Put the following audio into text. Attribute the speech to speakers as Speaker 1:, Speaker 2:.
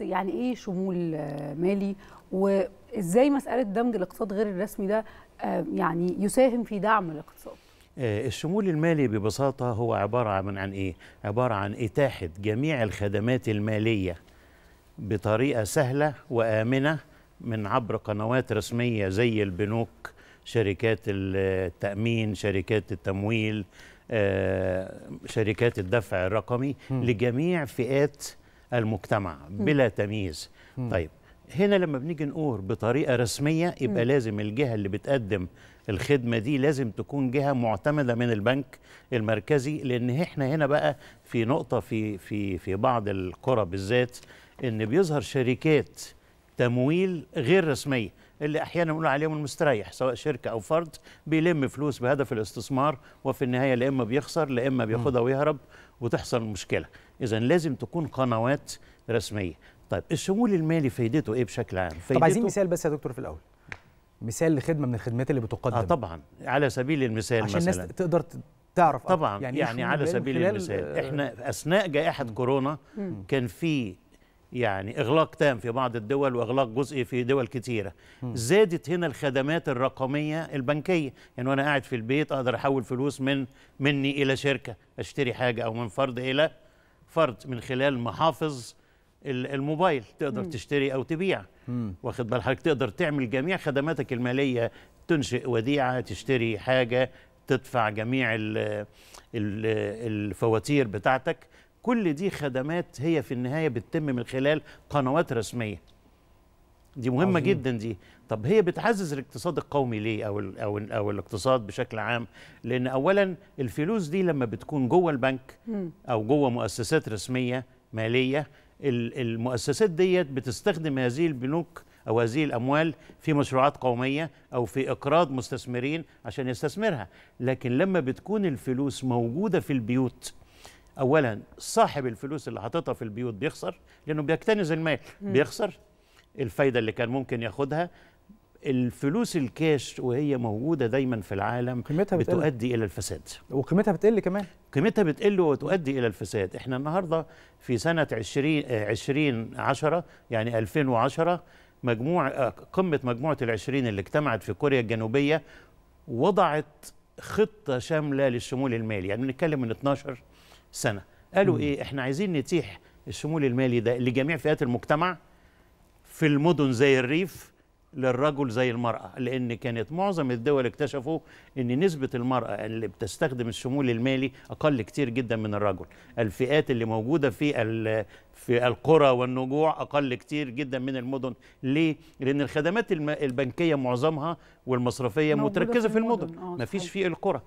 Speaker 1: يعني ايه شمول آه، مالي وازاي مساله دمج الاقتصاد غير الرسمي ده آه، يعني يساهم في دعم الاقتصاد آه، الشمول المالي ببساطه هو عباره عن عن ايه عباره عن اتاحه جميع الخدمات الماليه بطريقه سهله وامنه من عبر قنوات رسميه زي البنوك شركات التامين شركات التمويل شركات الدفع الرقمي لجميع فئات المجتمع بلا تمييز طيب هنا لما بنيجي نقول بطريقه رسميه يبقى لازم الجهه اللي بتقدم الخدمه دي لازم تكون جهه معتمده من البنك المركزي لان احنا هنا بقى في نقطه في في في بعض القرى بالذات ان بيظهر شركات تمويل غير رسميه اللي احيانا بنقول عليهم المستريح سواء شركه او فرد بيلم فلوس بهدف الاستثمار وفي النهايه لا اما بيخسر لا اما بياخدها ويهرب وتحصل مشكله اذا لازم تكون قنوات رسميه طيب الشمول المالي فايدته ايه بشكل عام طب عايزين مثال بس يا دكتور في الاول مثال لخدمه من الخدمات اللي بتقدم اه طبعا على سبيل المثال عشان مثلا الناس تقدر تعرف طبعا يعني, إيه يعني على سبيل المثال احنا آه، اثناء جائحه كورونا كان في يعني إغلاق تام في بعض الدول وإغلاق جزئي في دول كثيره زادت هنا الخدمات الرقمية البنكية يعني وأنا قاعد في البيت أقدر أحول فلوس من مني إلى شركة أشتري حاجة أو من فرد إلى فرد من خلال محافظ الموبايل تقدر م. تشتري أو تبيع م. واخد بال حضرتك تقدر تعمل جميع خدماتك المالية تنشئ وديعة تشتري حاجة تدفع جميع الفواتير بتاعتك كل دي خدمات هي في النهايه بتتم من خلال قنوات رسميه دي مهمه عظيم. جدا دي طب هي بتعزز الاقتصاد القومي ليه او الـ او الـ او الاقتصاد بشكل عام لان اولا الفلوس دي لما بتكون جوه البنك او جوه مؤسسات رسميه ماليه المؤسسات ديت بتستخدم هذه البنوك او هذه الاموال في مشروعات قوميه او في اقراض مستثمرين عشان يستثمرها لكن لما بتكون الفلوس موجوده في البيوت اولا صاحب الفلوس اللي حاططها في البيوت بيخسر لانه بيكتنز المال بيخسر الفايده اللي كان ممكن ياخدها الفلوس الكاش وهي موجوده دايما في العالم قيمتها بتؤدي الى الفساد وقيمتها بتقل كمان قيمتها بتقل وتؤدي الى الفساد احنا النهارده في سنه 20 20 10 يعني 2010 مجموع آه، قمه مجموعه ال20 اللي اجتمعت في كوريا الجنوبيه وضعت خطه شامله للشمول المالي يعني بنتكلم من 12 سنه قالوا ايه احنا عايزين نتيح الشمول المالي ده لجميع فئات المجتمع في المدن زي الريف للرجل زي المرأة لأن كانت معظم الدول اكتشفوا أن نسبة المرأة اللي بتستخدم الشمول المالي أقل كتير جدا من الرجل الفئات اللي موجودة في في القرى والنجوع أقل كتير جدا من المدن ليه؟ لأن الخدمات البنكية معظمها والمصرفية متركزة في المدن, في المدن. آه، مفيش في القرى